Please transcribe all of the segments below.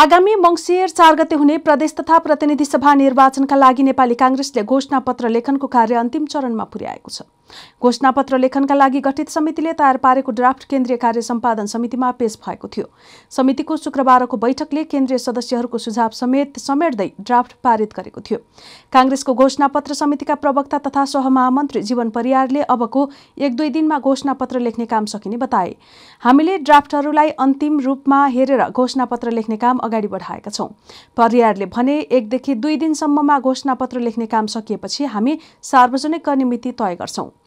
आगामी मङ्सिर चार गते हुने प्रदेश तथा प्रतिनिधि सभा निर्वाचनका लागि नेपाली काङ्ग्रेसले घोषणापत्र लेखनको कार्य अन्तिम चरणमा पुर्याएको छ घोषणापत्र लेखनका लागि गठित समितिले तयार पारेको ड्राफ्ट केन्द्रीय कार्य सम्पादन समितिमा पेश भएको थियो समितिको शुक्रबारको बैठकले केन्द्रीय सदस्यहरूको सुझाव समेत समेट्दै ड्राफ्ट पारित गरेको थियो काङ्ग्रेसको घोषणापत्र समितिका प्रवक्ता तथा सहमहामन्त्री जीवन परियारले अबको एक दुई दिनमा घोषणापत्र लेख्ने काम सकिने बताए हामीले ड्राफ्टहरूलाई अन्तिम रूपमा हेरेर घोषणापत्र लेख्ने काम अगाडि बढाएका छौँ परियारले भने एकदेखि दुई दिनसम्ममा घोषणापत्र लेख्ने काम सकिएपछि हामी सार्वजनिक गर्ने मिति तय गर्छौँ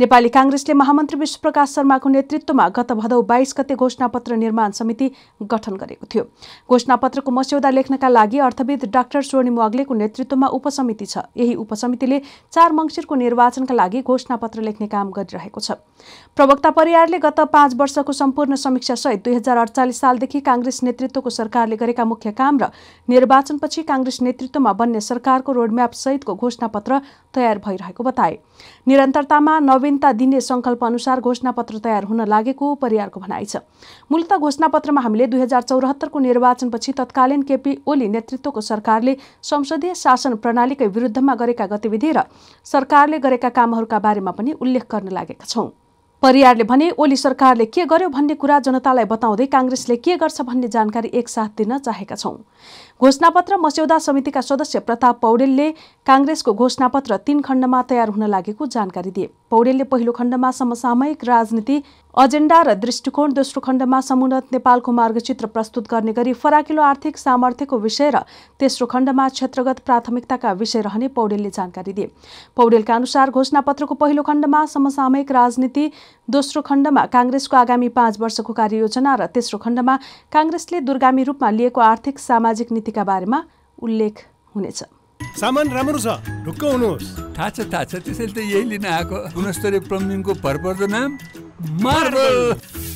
नेपाली काङ्ग्रेसले महामन्त्री विश्वप्रकाश शर्माको नेतृत्वमा गत भदौ बाइस गते घोषणापत्र निर्माण समिति गठन गरेको थियो घोषणापत्रको मस्यौदा लेख्नका लागि अर्थविद डाक्टर स्वर्णिम अग्लेको नेतृत्वमा उपसमिति छ यही उपसमितिले चार मङ्सिरको निर्वाचनका लागि घोषणापत्र लेख्ने काम गरिरहेको छ प्रवक्ता परियारले गत पाँच वर्षको सम्पूर्ण समीक्षासहित दुई हजार अडचालिस सालदेखि काङ्ग्रेस नेतृत्वको सरकारले गरेका मुख्य काम र निर्वाचनपछि काङ्ग्रेस नेतृत्वमा बन्ने सरकारको रोडम्याप सहितको घोषणापत्र तयार भइरहेको बताए निरन्तरतामा क्षेत्रमा नवीनता दिने सङ्कल्प अनुसार घोषणापत्र तयार हुन लागेको परियारको भनाइ छ मूलत घोषणापत्रमा हामीले दुई हजार चौरात्तरको निर्वाचनपछि तत्कालीन केपी ओली नेतृत्वको सरकारले संसदीय शासन प्रणालीकै विरुद्धमा गरेका गतिविधि र सरकारले गरेका कामहरूका बारेमा पनि उल्लेख गर्न लागेका छौँ परियारले भने ओली सरकारले के गर्यो भन्ने कुरा जनतालाई बताउँदै काङ्ग्रेसले के गर्छ भन्ने जानकारी एकसाथ दिन चाहेका छौं घोषणापत्र मस्यौदा समितिका सदस्य प्रताप पौडेलले काङ्ग्रेसको घोषणापत्र तीन खण्डमा तयार हुन लागेको जानकारी दिए पौडेलले पहिलो खण्डमा समसामयिक राजनीति एजेन्डा र दृष्टिकोण दोस्रो खण्डमा समुन्नत नेपालको मार्गचित्र प्रस्तुत गर्ने गरी फराकिलो आर्थिक सामर्थ्यको विषय र तेस्रो खण्डमा क्षेत्रगत प्राथमिकताका विषय रहने पौडेलले जानकारी दिए पौडेलका अनुसार घोषणापत्रको पहिलो खण्डमा समसामयिक राजनीति दोस्रो खण्डमा काङ्ग्रेसको आगामी पाँच वर्षको कार्ययोजना र तेस्रो खण्डमा काङ्ग्रेसले दुर्गामी रूपमा लिएको आर्थिक सामाजिक नीतिका बारेमा उल्लेख हुनेछ सामान राम्रो छ ढुक्क हुनुहोस् थाहा छ थाहा छ त्यसैले त यही लिन आएको गुणस्तरीय प्लम्बिङको भरपर्दो नाम Marvel. Marvel.